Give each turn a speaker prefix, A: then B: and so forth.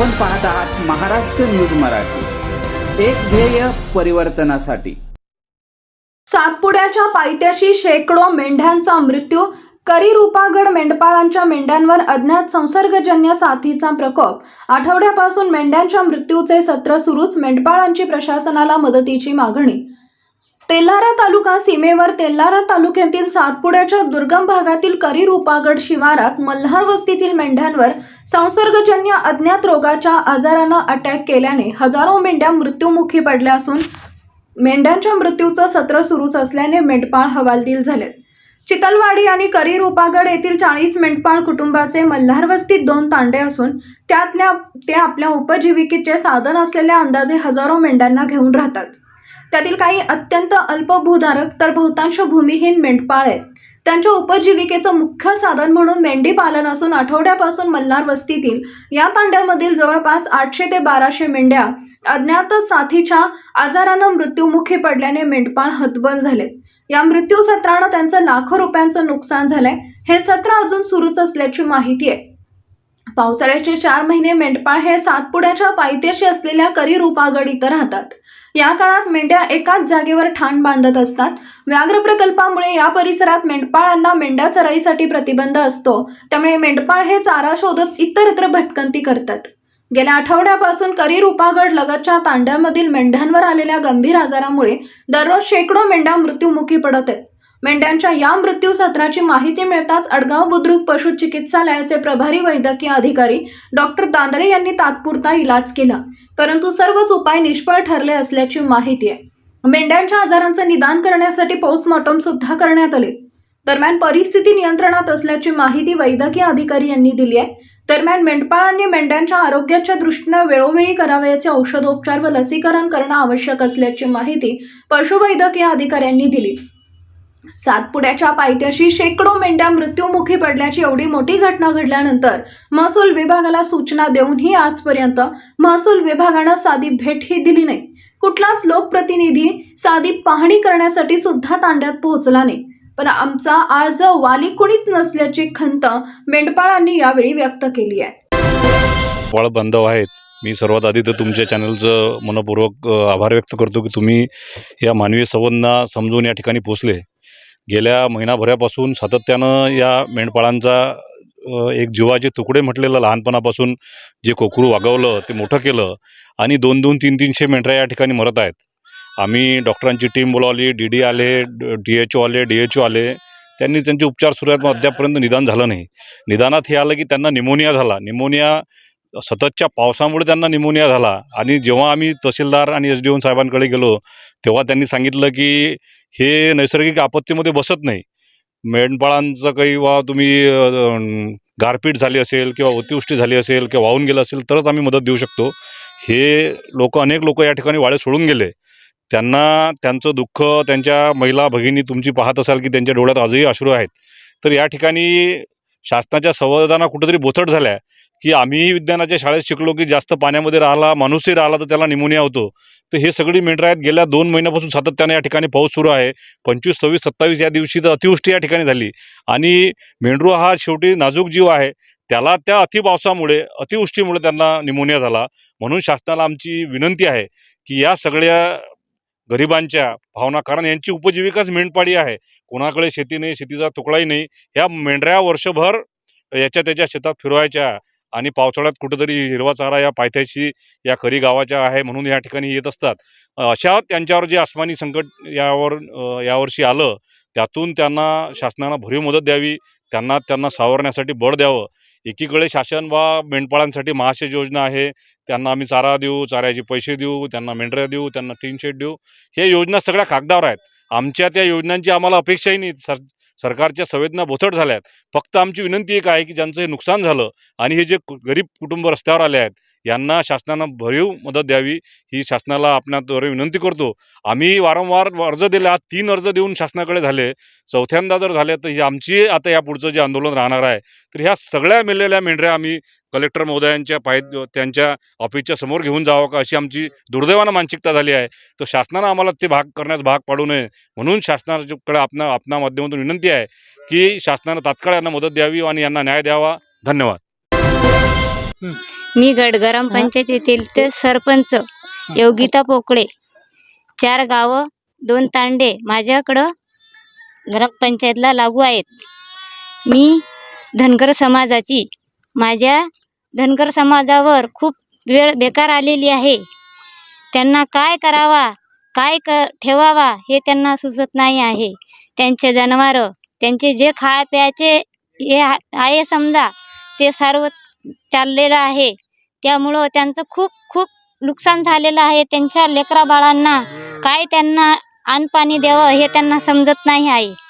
A: आपण पाहत आहात महाराष्ट्र न्यूज मराठी एक ध्येय परिवर्तनासाठी सातपुड्याच्या पायथ्याशी शेकडो मेंढ्यांचा मृत्यू करी रूपागड मेंढपाळांच्या मेंढ्यांवर अज्ञात संसर्गजन्य साथीचा प्रकोप आठवड्यापासून मेंढ्यांच्या मृत्यूचे सत्र सुरूच मेंढपाळांची प्रशासनाला मदतीची मागणी तेल्हारा तालुका सीमेवर तेल्हारा तालुक्यातील सातपुड्याच्या दुर्गम भागातील करी रूपागड शिवारात मल्हार वस्तीतील मेंढ्यांवर संसर्गजन्य अज्ञात रोगाच्या आजारानं अटॅक केल्याने हजारो मेंढ्या मृत्यूमुखी पडल्या असून मेंढ्यांच्या मृत्यूचं सत्र सुरूच असल्याने मेंढपाळ हवालदिल झाले चितलवाडी आणि करी रूपागड येथील चाळीस मेंढपाळ कुटुंबाचे मल्हार वस्तीत दोन तांडे असून त्यातल्या ते आपल्या उपजीविकेचे साधन असलेल्या अंदाजे हजारो मेंढ्यांना घेऊन राहतात त्यातील काही अत्यंत अल्पभूधारक तर बहुतांश भूमिहीन मेंढपाळ आहेत त्यांच्या उपजीविकेचं मुख्य साधन म्हणून मेंढी पालन असून आठवड्यापासून मल्हार वस्तीतील या तांड्यामधील जवळपास आठशे ते बाराशे मेंढ्या अज्ञात साथीच्या आजारानं मृत्यूमुखी पडल्याने मेंढपाळ हतबल झालेत या मृत्यू सत्रानं त्यांचं लाखो रुपयांचं नुकसान झालंय हे सत्र अजून सुरूच असल्याची माहिती आहे पावसाळ्याचे चार महिने मेंढपाळ हे सातपुड्याच्या पायथ्याशी असलेल्या करी रूपागड इथं राहतात या काळात मेंढ्या एकाच जागेवर ठाण बांधत असतात व्याघ्र प्रकल्पामुळे या परिसरात मेंढपाळांना मेंढ्या चराईसाठी प्रतिबंध असतो त्यामुळे मेंढपाळ हे चारा शोधत इतरत्र भटकंती करतात गेल्या आठवड्यापासून करी रुपागड लगतच्या तांड्यामधील मेंढ्यांवर आलेल्या गंभीर आजारामुळे दररोज शेकडो मेंढ्या मृत्युमुखी पडत आहेत मेंढ्यांच्या या मृत्यू सत्राची माहिती मिळताच अडगाव बुद्रुक पशु चिकित्सालयाचे प्रभारी वैद्यकीय अधिकारी डॉक्टर दांदळे यांनी तात्पुरता इलाज केला परंतु सर्वच उपाय निष्फळ ठरले असल्याची माहिती आहे मेंढ्यांच्या आजारांचे निदान करण्यासाठी पोस्टमॉर्टम सुद्धा करण्यात आले दरम्यान परिस्थिती नियंत्रणात असल्याची माहिती वैद्यकीय अधिकारी यांनी दिली आहे दरम्यान मेंढपाळांनी मेंढ्यांच्या आरोग्याच्या दृष्टीनं वेळोवेळी करावयाचे औषधोपचार व लसीकरण करणं आवश्यक असल्याची माहिती पशुवैद्यकीय अधिकाऱ्यांनी दिली सातपुड्याच्या पायथ्याशी शेकडो मेंढ्या मृत्यूमुखी पडल्याची एवढी मोठी घटना घडल्यानंतर महसूल विभागाला सूचना देऊनही आजपर्यंत महसूल विभागानं साधी भेटही दिली नाही कुठलाच लोकप्रतिनिधी साधी पाहणी करण्यासाठी सुद्धा तांड्यात पोहोचला नाही पण आमचा आज वाली कुणीच नसल्याची खंत मेंढपाळांनी यावेळी व्यक्त केली
B: आहे बांधव आहेत मी सर्वात आधी तर तुमच्या चॅनलचं मनपूर्वक आभार व्यक्त करतो की तुम्ही या मानवी संवेदना समजून या ठिकाणी पोचले गेल्या महिनाभरापासून सातत्यानं या मेंढपाळांचा एक जीवाचे तुकडे म्हटलेलं लहानपणापासून जे कोकरू वागवलं ते मोठं केलं आणि दोन दोन तीन तीनशे मेंढऱ्या या ठिकाणी मरत आहेत आम्ही डॉक्टरांची टीम बोलावली डी डी आले डी एच ओ आले डी एच ओ आले त्यांनी त्यांचे उपचार सुरू आहेत मग अद्यापपर्यंत निदान झालं नाही निदानात हे आलं की त्यांना निमोनिया झाला निमोनिया सततच्या पावसामुळे त्यांना निमोनिया झाला आणि जेव्हा आम्ही तहसीलदार आणि एस डी ओन साहेबांकडे गेलो तेव्हा त्यांनी सांगितलं की हे नैसर्गिक आपत्तीमध्ये बसत नाही मेंढपाळांचं काही वा तुम्ही गारपीट झाली असेल किंवा अतिवृष्टी झाली असेल किंवा वाहून गेलं असेल तरच आम्ही मदत देऊ शकतो हे लोक अनेक लोक या ठिकाणी वाळे सोडून गेले त्यांना त्यांचं दुःख त्यांच्या महिला भगिनी तुमची पाहत असाल की त्यांच्या डोळ्यात आजही अश्रू आहेत तर या ठिकाणी शासनाच्या संवर्धना कुठेतरी बोथट झाल्या की आम्हीही विज्ञानाच्या शाळेत शिकलो की जास्त पाण्यामध्ये राहिला माणूसही राहिला तर त्याला निमोनिया होतो तर हे सगळी मेंढऱ्यात गेल्या दोन महिन्यापासून सातत्याने या ठिकाणी पाऊस सुरू आहे पंचवीस सव्वीस सत्तावीस या दिवशी तर अतिवृष्टी या ठिकाणी झाली आणि मेंढरू हा शेवटी नाजूक जीव आहे त्याला त्या अतिपावसामुळे अतिवृष्टीमुळे त्यांना निमोनिया झाला म्हणून शासनाला आमची विनंती आहे की या सगळ्या गरिबांच्या भावना कारण यांची उपजीविकाच मेंढपाळी आहे कोणाकडे शेती नाही शेतीचा तुकडाही नाही ह्या मेंढऱ्या वर्षभर याच्या त्याच्या शेतात फिरवायच्या आणि पावसाळ्यात कुठंतरी हिरवा चारा या पायथ्याशी या खरी गावाच्या आहे म्हणून या ठिकाणी येत असतात अशा त्यांच्यावर जे आसमानी संकट यावर यावर्षी आलं त्यातून त्यांना शासनाला भरीव मदत द्यावी त्यांना त्यांना सावरण्यासाठी बळ द्यावं एकीकडे शासन वा मेंढपाळांसाठी महाशय योजना आहे त्यांना आम्ही चारा देऊ चाऱ्याचे पैसे देऊ त्यांना मेंढऱ्या देऊ त्यांना टीन शेड देऊ हे योजना सगळ्या कागदावर आहेत आमच्या त्या योजनांची आम्हाला अपेक्षाही नाही सरकारच्या संवेदना बोथट झाल्या आहेत फक्त आमची विनंती एक आहे की ज्यांचं हे नुकसान झालं आणि हे जे गरीब कुटुंब रस्त्यावर आले आहेत यांना शासनानं भरीव मदत द्यावी ही शासनाला आपल्याद्वारे विनंती करतो आम्ही वारंवार अर्ज दिले आज तीन अर्ज देऊन शासनाकडे झाले चौथ्यांदा जर झाले तर ही आमची आता या पुढचं जे आंदोलन राहणार आहे तर ह्या सगळ्या मिळलेल्या मेंढऱ्या आम्ही कलेक्टर महोदयांच्या पाय त्यांच्या ऑफिसच्या समोर घेऊन जावं का अशी आमची दुर्दैवानं मानसिकता झाली आहे तर शासनानं आम्हाला ते भाग करण्यास भाग पाडू नये म्हणून शासनाकडे आपण आपणा माध्यमातून विनंती आहे की शासनानं तात्काळ यांना मदत द्यावी आणि यांना न्याय द्यावा धन्यवाद
C: मी गडगराम पंचायत येथील ते सरपंच योगिता पोकळे चार गावं दोन तांडे माझ्याकडं ग्रामपंचायतला लागू आहेत मी धनगर समाजाची माझ्या धनगर समाजावर खूप वेळ बेकार आलेली आहे त्यांना काय करावा काय क ठेवावा हे त्यांना सुचत नाही आहे त्यांचे जनावरं त्यांचे जे खाय प्यायचे हे आहे समजा ते सर्व चाललेलं आहे त्यामुळं त्यांचं खूप खूप नुकसान झालेलं आहे त्यांच्या लेकरा बाळांना काय त्यांना अन्नपाणी द्यावं हे त्यांना समजत नाही आहे